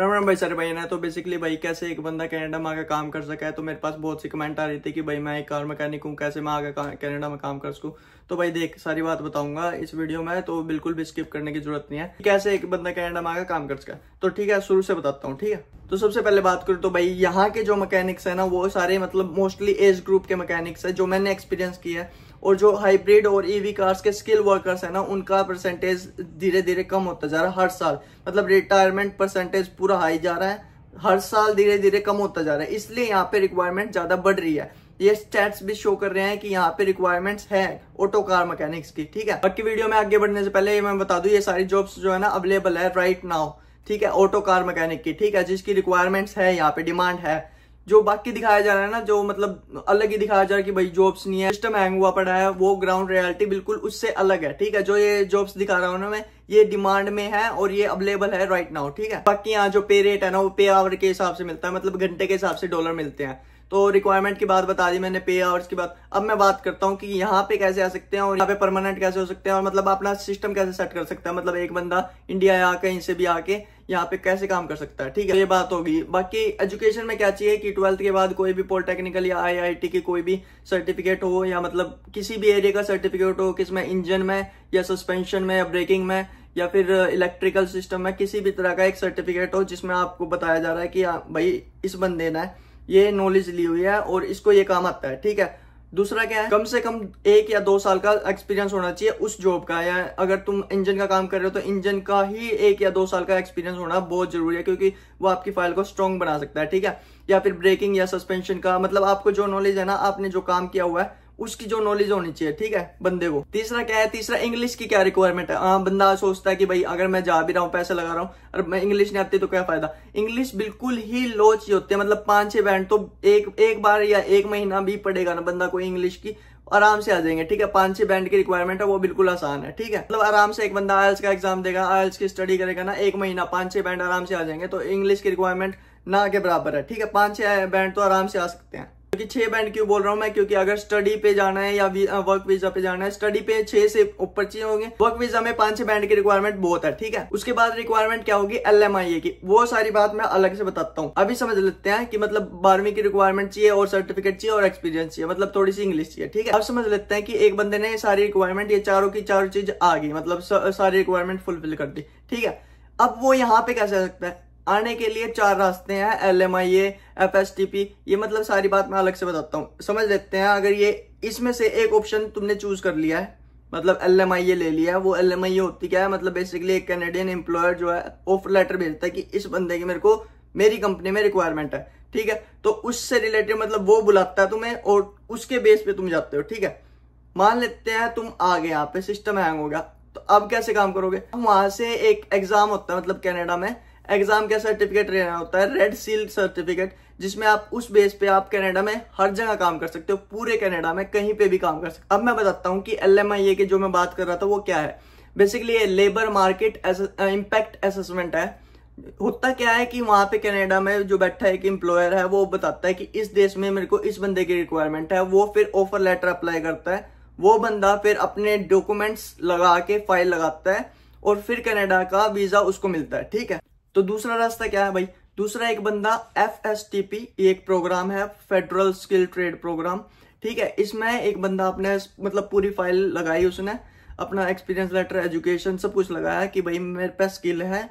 राम राम भाई सारे भाई ना तो बेसिकली भाई कैसे एक बंदा कनाडा में आकर काम कर सका है तो मेरे पास बहुत सी कमेंट आ रही थी कि भाई मैं एक कार मैकेनिक हूँ कैसे मैं आगे कनाडा में काम कर सकूँ तो भाई देख सारी बात बताऊंगा इस वीडियो में तो बिल्कुल भी स्किप करने की जरूरत नहीं है कैसे एक बंदा कनाडा में आकर काम कर सका तो ठीक है शुरू से बताता हूँ ठीक है तो सबसे पहले बात करूँ तो भाई यहाँ के जो मैकेनिक्स है ना वो सारे मतलब मोस्टली एज ग्रुप के मैकेनिक्स है जो मैंने एक्सपीरियंस किया है और जो हाइब्रिड और ईवी e कार्स के स्किल वर्कर्स है ना उनका परसेंटेज धीरे धीरे कम होता जा रहा है हर साल मतलब रिटायरमेंट परसेंटेज पूरा हाई जा रहा है हर साल धीरे धीरे कम होता जा रहा है इसलिए यहाँ पे रिक्वायरमेंट ज़्यादा बढ़ रही है ये स्टैट्स भी शो कर रहे हैं कि यहाँ पे रिक्वायरमेंट्स है ऑटो कार मैकेनिक्स की ठीक है बाकी वीडियो में आगे बढ़ने से पहले मैं बता दू ये सारी जॉब्स जो है ना अवेलेबल है राइट नाउ ठीक है ऑटो कार मैकेनिक की ठीक है जिसकी रिक्वायरमेंट्स है यहाँ पे डिमांड है जो बाकी दिखाया जा रहा है ना जो मतलब अलग ही दिखाया जा रहा है कि भाई जॉब्स नहीं है सिस्टम हैंग हुआ पड़ा है वो ग्राउंड रियलिटी बिल्कुल उससे अलग है ठीक है जो ये जॉब्स दिखा रहा हूँ ना मैं ये डिमांड में है और ये अवेलेबल है राइट नाउ ठीक है बाकी यहाँ जो पे रेट है ना वो पे आवर के हिसाब से मिलता है मतलब घंटे के हिसाब से डॉलर मिलते हैं तो रिक्वायरमेंट की बात बता दी मैंने पे आवर्स की बात अब मैं बात करता हूँ कि यहाँ पे कैसे आ सकते हैं और यहाँ पे परमानेंट कैसे हो सकते हैं और मतलब अपना सिस्टम कैसे सेट कर सकता है मतलब एक बंदा इंडिया या कहीं से भी आके यहाँ पे कैसे काम कर सकता है ठीक है ये बात होगी बाकी एजुकेशन में क्या चाहिए कि ट्वेल्थ के बाद कोई भी पॉलिटेक्निकल या आईआईटी की कोई भी सर्टिफिकेट हो या मतलब किसी भी एरिया का सर्टिफिकेट हो किसमें इंजन में या सस्पेंशन में या ब्रेकिंग में या फिर इलेक्ट्रिकल सिस्टम में किसी भी तरह का एक सर्टिफिकेट हो जिसमें आपको बताया जा रहा है कि हाँ, भाई इस बंदे ने ये नॉलेज ली हुई है और इसको ये काम आता है ठीक है दूसरा क्या है कम से कम एक या दो साल का एक्सपीरियंस होना चाहिए उस जॉब का या अगर तुम इंजन का काम कर रहे हो तो इंजन का ही एक या दो साल का एक्सपीरियंस होना बहुत जरूरी है क्योंकि वो आपकी फाइल को स्ट्रॉन्ग बना सकता है ठीक है या फिर ब्रेकिंग या सस्पेंशन का मतलब आपको जो नॉलेज है ना आपने जो काम किया हुआ है उसकी जो नॉलेज होनी चाहिए ठीक है बंदे को तीसरा क्या है तीसरा इंग्लिश की क्या रिक्वायरमेंट है हाँ बंदा सोचता है कि भाई अगर मैं जा भी रहा हूँ पैसे लगा रहा हूँ और मैं इंग्लिश नहीं आती तो क्या फायदा इंग्लिश बिल्कुल ही लो चीज होती है मतलब पांच छह बैंड तो एक एक बार या एक महीना भी पड़ेगा ना बंदा को इंग्लिश की आराम से आ जाएंगे ठीक है पांच छह बैंड की रिक्वायरमेंट है वो बिल्कुल आसान है ठीक है मतलब आराम से एक बंदा आयल्स का एग्जाम देगा आयल्स की स्टडी करेगा ना एक महीना पांच छह बैंड आराम से आ जाएंगे तो इंग्लिश की रिक्वायरमेंट ना के बराबर है ठीक है पांच छह बैंड तो आराम से आ सकते हैं क्योंकि छह बैंड क्यों बोल रहा हूँ मैं क्योंकि अगर स्टडी पे जाना है या वर्क वीजा पे जाना है स्टडी पे छह से ऊपर चाहिए होंगे वर्क वीजा में पांच छह बैंड की रिक्वायरमेंट बहुत है ठीक है उसके बाद रिक्वायरमेंट क्या होगी एल एम आई ए की वो सारी बात मैं अलग से बताता हूँ अभी समझ लेते हैं कि मतलब बारहवीं की रिक्वायरमेंट चाहिए और सर्टिफिकेट चाहिए और एक्सपीरियंस चाहिए मतलब थोड़ी सी इंग्लिश चाहिए ठीक है अब समझ लेते हैं कि एक बंदे ने सारी रिक्वायरमेंट ये चारों की चारों चीज आ गई मतलब सारी रिक्वायरमेंट फुलफिल कर दी ठीक है अब वो यहाँ पे कैसे आ सकता है आने के लिए चार रास्ते हैं L M I A F S T P ये मतलब सारी बात मैं अलग से बताता हूँ समझ लेते हैं अगर ये इसमें से एक ऑप्शन तुमने चूज कर लिया है मतलब एल एम आई ए ले लिया है वो एल एम आई ए होती क्या है मतलब बेसिकली एक कैनेडियन एम्प्लॉयर जो है ऑफर लेटर भेजता है कि इस बंदे की मेरे को मेरी कंपनी में रिक्वायरमेंट है ठीक है तो उससे रिलेटेड मतलब वो बुलाता है तुम्हें और उसके बेस पे तुम जाते हो ठीक है मान लेते हैं तुम आ गए यहाँ पे सिस्टम हैंग हो गया तो अब कैसे काम करोगे वहां से एक एग्जाम होता है मतलब कनाडा में एग्जाम का सर्टिफिकेट लेना होता है रेड सील सर्टिफिकेट जिसमें आप उस बेस पे आप कनाडा में हर जगह काम कर सकते हो पूरे कनाडा में कहीं पे भी काम कर सकते हो अब मैं बताता हूँ कि एल के जो मैं बात कर रहा था वो क्या है बेसिकली ये लेबर मार्केट इम्पैक्ट असेसमेंट है होता क्या है कि वहां पे कनाडा में जो बैठा एक एम्प्लॉयर है वो बताता है कि इस देश में मेरे को इस बंदे की रिक्वायरमेंट है वो फिर ऑफर लेटर अप्लाई करता है वो बंदा फिर अपने डॉक्यूमेंट्स लगा के फाइल लगाता है और फिर कनाडा का वीजा उसको मिलता है ठीक है तो दूसरा रास्ता क्या है भाई दूसरा एक बंदा एफ एस टी पी एक प्रोग्राम है फेडरल स्किल ट्रेड प्रोग्राम ठीक है इसमें एक बंदा अपने मतलब पूरी फाइल लगाई उसने अपना एक्सपीरियंस लेटर एजुकेशन सब कुछ लगाया कि भाई मेरे पास स्किल है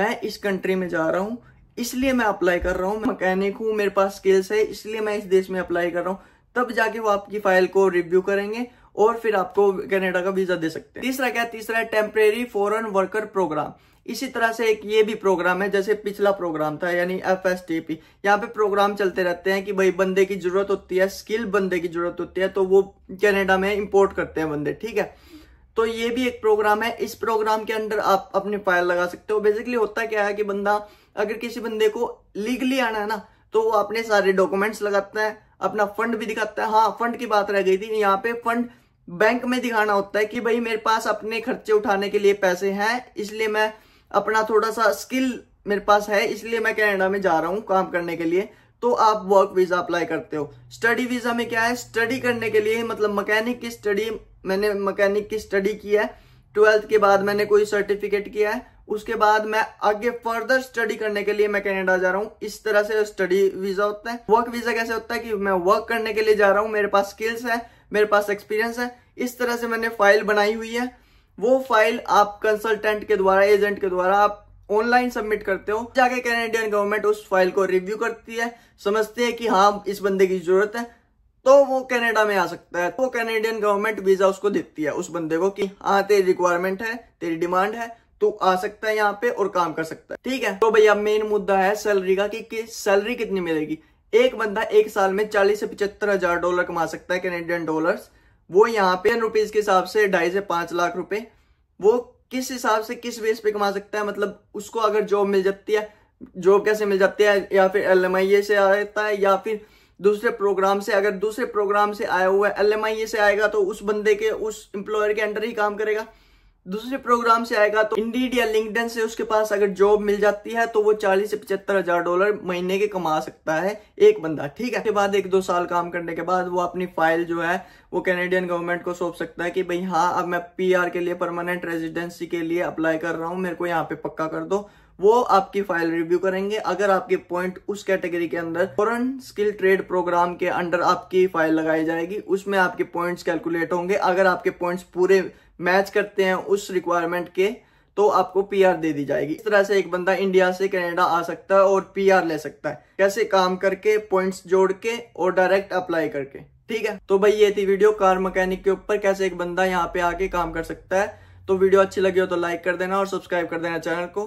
मैं इस कंट्री में जा रहा हूँ इसलिए मैं अप्लाई कर रहा हूँ मैं मैकेनिक हूँ मेरे पास स्किल्स है इसलिए मैं इस देश में अप्लाई कर रहा हूँ तब जाके वो आपकी फाइल को रिव्यू करेंगे और फिर आपको कनाडा का वीजा दे सकते हैं तीसरा क्या तीसरा है टेम्परेरी फॉरन वर्कर प्रोग्राम इसी तरह से एक ये भी प्रोग्राम है जैसे पिछला प्रोग्राम था यानी एफ एस टी पी यहाँ पे प्रोग्राम चलते रहते हैं कि भाई बंदे की जरूरत होती है स्किल बंदे की जरूरत होती है तो वो कैनेडा में इम्पोर्ट करते हैं बंदे ठीक है तो ये भी एक प्रोग्राम है इस प्रोग्राम के अंदर आप अपनी फाइल लगा सकते हो बेसिकली होता क्या है कि बंदा अगर किसी बंदे को लीगली आना है ना तो वो अपने सारे डॉक्यूमेंट्स लगाता है अपना फंड भी दिखाता है हाँ फंड की बात रह गई थी यहाँ पे फंड बैंक में दिखाना होता है कि भाई मेरे पास अपने खर्चे उठाने के लिए पैसे हैं इसलिए मैं अपना थोड़ा सा स्किल मेरे पास है इसलिए मैं कनाडा में जा रहा हूँ काम करने के लिए तो आप वर्क वीज़ा अप्लाई करते हो स्टडी वीज़ा में क्या है स्टडी करने के लिए मतलब मकैनिक की स्टडी मैंने मकैनिक की स्टडी की है ट्वेल्थ के बाद मैंने कोई सर्टिफिकेट किया है उसके बाद मैं आगे फर्दर स्टडी करने के लिए मैं कनाडा जा रहा हूँ इस तरह से स्टडी वीज़ा होता है वर्क वीज़ा कैसे होता है कि मैं वर्क करने के लिए जा रहा हूँ मेरे पास स्किल्स है मेरे पास एक्सपीरियंस है इस तरह से मैंने फाइल बनाई हुई है वो फाइल आप कंसल्टेंट के द्वारा एजेंट के द्वारा आप ऑनलाइन सबमिट करते हो जाके कैनेडियन गवर्नमेंट उस फाइल को रिव्यू करती है समझते है कि हाँ इस बंदे की जरूरत है तो वो कनाडा में आ सकता है तो कैनेडियन गवर्नमेंट वीजा उसको देती है उस बंदे को कि हाँ तेरी रिक्वायरमेंट है तेरी डिमांड है तू आ सकता है यहाँ पे और काम कर सकता है ठीक है तो भैया मेन मुद्दा है सैलरी का कि, कि सैलरी कितनी मिलेगी एक बंदा एक साल में चालीस से पिछहत्तर हजार डॉलर कमा सकता है कैनेडियन डॉलर्स वो यहाँ पे रुपीज के हिसाब से ढाई से पांच लाख रुपए वो किस हिसाब से किस बेस पे कमा सकता है मतलब उसको अगर जॉब मिल जाती है जॉब कैसे मिल जाती है या फिर एल से आता है या फिर दूसरे प्रोग्राम से अगर दूसरे प्रोग्राम से आया हुआ है एल से आएगा तो उस बंदे के उस एम्प्लॉयर के अंडर ही काम करेगा दूसरे प्रोग्राम से आएगा तो इंडीड या लिंकडन से उसके पास अगर जॉब मिल जाती है तो वो चालीस से पचहत्तर हजार डॉलर महीने के कमा सकता है एक बंदा ठीक है उसके बाद एक दो साल काम करने के बाद वो अपनी फाइल जो है वो कैनेडियन गवर्नमेंट को सौंप सकता है कि भाई हाँ अब मैं पीआर के लिए परमानेंट रेजिडेंसी के लिए अप्लाई कर रहा हूँ मेरे को यहाँ पे पक्का कर दो वो आपकी फाइल रिव्यू करेंगे अगर आपके पॉइंट उस कैटेगरी के अंदर फॉरन स्किल ट्रेड प्रोग्राम के अंडर आपकी फाइल लगाई जाएगी उसमें आपके पॉइंट्स कैलकुलेट होंगे अगर आपके पॉइंट्स पूरे मैच करते हैं उस रिक्वायरमेंट के तो आपको पीआर दे दी जाएगी इस तरह से एक बंदा इंडिया से कनाडा आ सकता है और पीआर ले सकता है कैसे काम करके पॉइंट्स जोड़ के और डायरेक्ट अप्लाई करके ठीक है तो भाई ये थी वीडियो कार मैकेनिक के ऊपर कैसे एक बंदा यहाँ पे आके काम कर सकता है तो वीडियो अच्छी लगी हो तो लाइक कर देना और सब्सक्राइब कर देना चैनल को